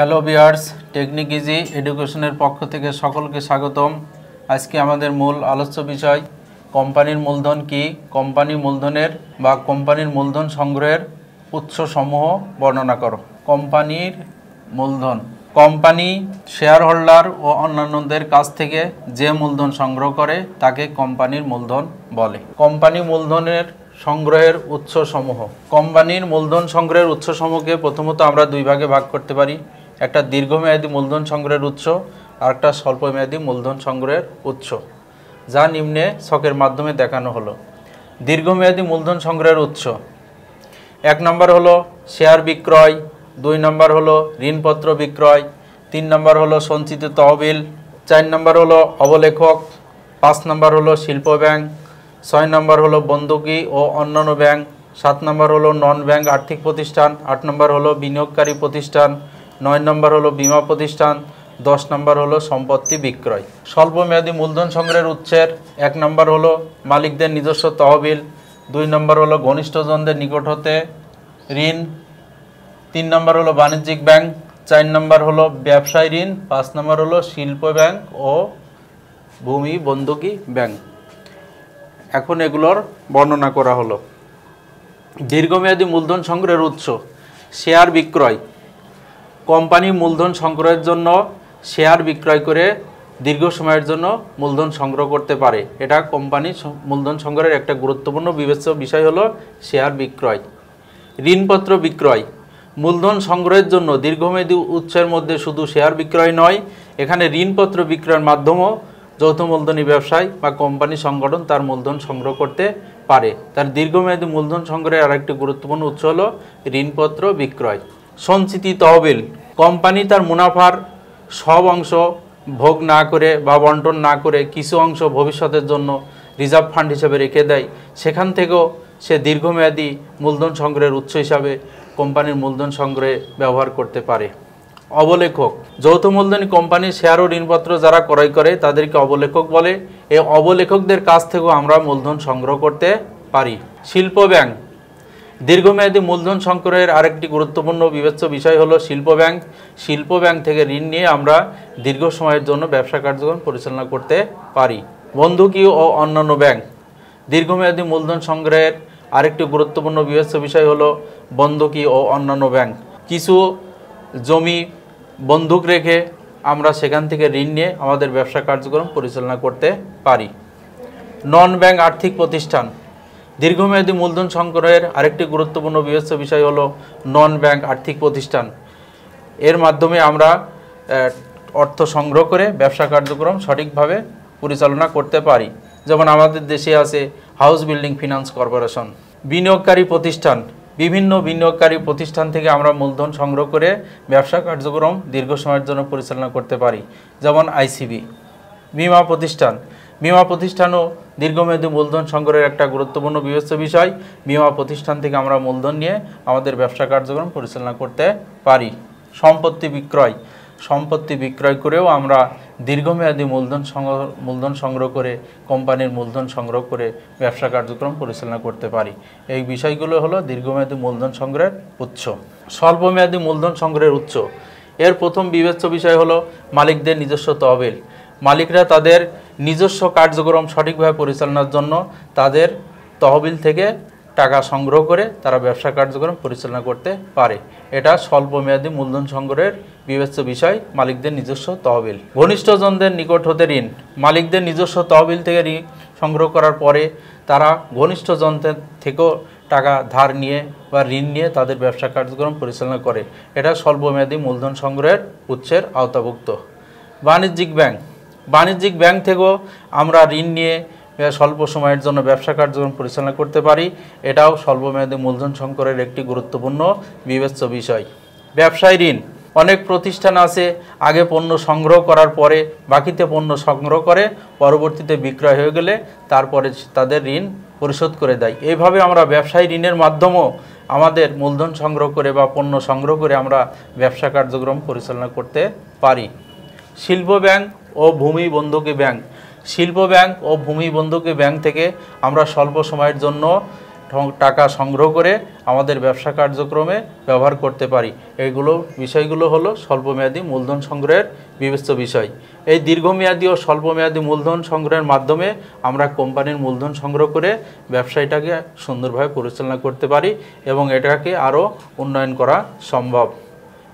hello বিয়ার্স technique easy এডুকেশনের পক্ষ থেকে সকলকে স্বাগতম আজকে আমাদের মূল আলোচ্য বিষয় কোম্পানির মূলধন কি কোম্পানি মূলধনের বা কোম্পানির মূলধন সংগ্রহের উৎসসমূহ বর্ণনা করো কোম্পানির মূলধন কোম্পানি শেয়ার হোল্ডার ও অন্যান্যদের কাছ থেকে যে মূলধন সংগ্রহ করে তাকে কোম্পানির মূলধন বলে কোম্পানি মূলধনের সংগ্রহের উৎসসমূহ কোম্পানির মূলধন সংগ্রহের উৎসসমূহকে প্রথমত আমরা দুই ভাগে ভাগ করতে পারি একটা দীর্ঘমেয়াদী মূলধন সংগ্রহের উৎস আর একটা স্বল্পমেয়াদী মূলধন সংগ্রহের উৎস যা নিম্নে ছকের মাধ্যমে দেখানো হলো দীর্ঘমেয়াদী মূলধন সংগ্রহের উৎস এক নম্বর হলো শেয়ার বিক্রয় দুই নম্বর হলো ঋণপত্র বিক্রয় তিন নম্বর হলো সঞ্চিত তহবিল চার নম্বর হলো অবলেখক পাঁচ নম্বর হলো শিল্প ব্যাংক ছয় নম্বর হলো বন্দুকি ও অন্যান্য ব্যাংক সাত নম্বর হলো নন ব্যাংক আর্থিক প্রতিষ্ঠান আট নম্বর হলো বিনিয়োগকারী প্রতিষ্ঠান নয় নম্বর হলো বিমা প্রতিষ্ঠান দশ নম্বর হলো সম্পত্তি বিক্রয় স্বল্পমেয়াদী মূলধন সংগ্রহের উৎসের এক নম্বর হলো মালিকদের নিজস্ব তহবিল দুই নম্বর হলো ঘনিষ্ঠজনদের নিকট হতে ঋণ তিন নম্বর হলো বাণিজ্যিক ব্যাংক চার নম্বর হলো ব্যবসায় ঋণ পাঁচ নম্বর হলো শিল্প ব্যাংক ও ভূমি বন্ধকি ব্যাংক এখন এগুলোর বর্ণনা করা হলো দীর্ঘমেয়াদী মূলধন সংগ্রহের উৎস শেয়ার বিক্রয় কোম্পানি মূলধন সংগ্রহের জন্য শেয়ার বিক্রয় করে দীর্ঘ সময়ের জন্য মূলধন সংগ্রহ করতে পারে এটা কোম্পানি মূলধন সংগ্রহের একটা গুরুত্বপূর্ণ বিবেচ্য বিষয় হলো শেয়ার বিক্রয় ঋণপত্র বিক্রয় মূলধন সংগ্রহের জন্য দীর্ঘমেয়াদী উৎসের মধ্যে শুধু শেয়ার বিক্রয় নয় এখানে ঋণপত্র বিক্রয়ের মাধ্যমেও যৌথ মূলধনী ব্যবসায় বা কোম্পানি সংগঠন তার মূলধন সংগ্রহ করতে পারে তার দীর্ঘমেয়াদী মূলধন সংগ্রহের আরেকটি গুরুত্বপূর্ণ উৎস হল ঋণপত্র বিক্রয় সঞ্চিতি তহবিল কোম্পানি তার মুনাফার সব অংশ ভোগ না করে বা বন্টন না করে কিছু অংশ ভবিষ্যতের জন্য রিজার্ভ ফান্ড হিসেবে রেখে দেয় সেখান থেকেও সে দীর্ঘমেয়াদী মূলধন সংগ্রহের উৎস হিসাবে কোম্পানির মূলধন সংগ্রহে ব্যবহার করতে পারে অবলেখক যৌথ মূলধনী কোম্পানির শেয়ার ও ঋণপত্র যারা ক্রয় করে তাদেরকে অবলেখক বলে এই অবলেখকদের কাছ থেকেও আমরা মূলধন সংগ্রহ করতে পারি শিল্প ব্যাংক দীর্ঘমেয়াদী মূলধন সংগ্রহের আরেকটি গুরুত্বপূর্ণ বিবেচ্য বিষয় হলো শিল্প ব্যাংক শিল্প ব্যাংক থেকে ঋণ নিয়ে আমরা দীর্ঘ সময়ের জন্য ব্যবসা কার্যক্রম পরিচালনা করতে পারি বন্ধুকি ও অন্যান্য ব্যাংক দীর্ঘমেয়াদী মূলধন সংগ্রহের আরেকটি গুরুত্বপূর্ণ বিবেচ্য বিষয় হলো বন্ধকি ও অন্যান্য ব্যাংক কিছু জমি বন্দুক রেখে আমরা সেখান থেকে ঋণ নিয়ে আমাদের ব্যবসা কার্যক্রম পরিচালনা করতে পারি নন ব্যাংক আর্থিক প্রতিষ্ঠান দীর্ঘমেয়াদী মূলধন সংগ্রহের আরেকটি গুরুত্বপূর্ণ বিবেচ্য বিষয় হলো নন ব্যাংক আর্থিক প্রতিষ্ঠান এর মাধ্যমে আমরা অর্থ সংগ্রহ করে ব্যবসা কার্যক্রম সঠিকভাবে পরিচালনা করতে পারি যেমন আমাদের দেশে আছে হাউস বিল্ডিং ফিনান্স কর্পোরেশন বিনিয়োগকারী প্রতিষ্ঠান বিভিন্ন বিনিয়োগকারী প্রতিষ্ঠান থেকে আমরা মূলধন সংগ্রহ করে ব্যবসা কার্যক্রম দীর্ঘ সময়ের জন্য পরিচালনা করতে পারি যেমন আইসিবি বিমা প্রতিষ্ঠান বিমা প্রতিষ্ঠানও দীর্ঘমেয়াদী মূলধন সংগ্রহের একটা গুরুত্বপূর্ণ বিবেচ্য বিষয় বিমা প্রতিষ্ঠান থেকে আমরা মূলধন নিয়ে আমাদের ব্যবসা কার্যক্রম পরিচালনা করতে পারি সম্পত্তি বিক্রয় সম্পত্তি বিক্রয় করেও আমরা দীর্ঘমেয়াদী মূলধন সংগ্রহ মূলধন সংগ্রহ করে কোম্পানির মূলধন সংগ্রহ করে ব্যবসা কার্যক্রম পরিচালনা করতে পারি এই বিষয়গুলো হলো দীর্ঘমেয়াদী মূলধন সংগ্রহের উৎস স্বল্পমেয়াদী মূলধন সংগ্রহের উৎস এর প্রথম বিবেচ্য বিষয় হলো মালিকদের নিজস্ব তহবিল মালিকরা তাদের নিজস্ব কার্যক্রম সঠিকভাবে পরিচালনার জন্য তাদের তহবিল থেকে টাকা সংগ্রহ করে তারা ব্যবসা কার্যক্রম পরিচালনা করতে পারে এটা স্বল্পমেয়াদী মূলধন সংগ্রহের বিবেচ্য বিষয় মালিকদের নিজস্ব তহবিল ঘনিষ্ঠজনদের নিকট হতে ঋণ মালিকদের নিজস্ব তহবিল থেকে ঋণ সংগ্রহ করার পরে তারা ঘনিষ্ঠজনদের থেকেও টাকা ধার নিয়ে বা ঋণ নিয়ে তাদের ব্যবসা কার্যক্রম পরিচালনা করে এটা স্বল্পমেয়াদী মূলধন সংগ্রহের উৎসের আওতাভুক্ত বাণিজ্যিক ব্যাংক বাণিজ্যিক ব্যাংক থেকেও আমরা ঋণ নিয়ে স্বল্প সময়ের জন্য ব্যবসা কার্যক্রম পরিচালনা করতে পারি এটাও স্বল্পমেয়াদী মূলধন সংকরের একটি গুরুত্বপূর্ণ বিবেচ্য বিষয় ব্যবসায় ঋণ অনেক প্রতিষ্ঠান আছে আগে পণ্য সংগ্রহ করার পরে বাকিতে পণ্য সংগ্রহ করে পরবর্তীতে বিক্রয় হয়ে গেলে তারপরে তাদের ঋণ পরিশোধ করে দেয় এইভাবে আমরা ব্যবসায়ী ঋণের মাধ্যমেও আমাদের মূলধন সংগ্রহ করে বা পণ্য সংগ্রহ করে আমরা ব্যবসা কার্যক্রম পরিচালনা করতে পারি শিল্প ব্যাংক ও ভূমি বন্ধুকে ব্যাংক শিল্প ব্যাংক ও ভূমি বন্ধুকে ব্যাংক থেকে আমরা স্বল্প সময়ের জন্য টাকা সংগ্রহ করে আমাদের ব্যবসা কার্যক্রমে ব্যবহার করতে পারি এগুলো বিষয়গুলো হলো স্বল্পমেয়াদী মূলধন সংগ্রহের বিবেচ্য বিষয় এই দীর্ঘমেয়াদী ও স্বল্পমেয়াদী মূলধন সংগ্রহের মাধ্যমে আমরা কোম্পানির মূলধন সংগ্রহ করে ব্যবসায়টাকে সুন্দরভাবে পরিচালনা করতে পারি এবং এটাকে আরও উন্নয়ন করা সম্ভব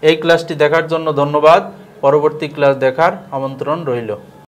এই ক্লাসটি দেখার জন্য ধন্যবাদ পরবর্তী ক্লাস দেখার আমন্ত্রণ রইল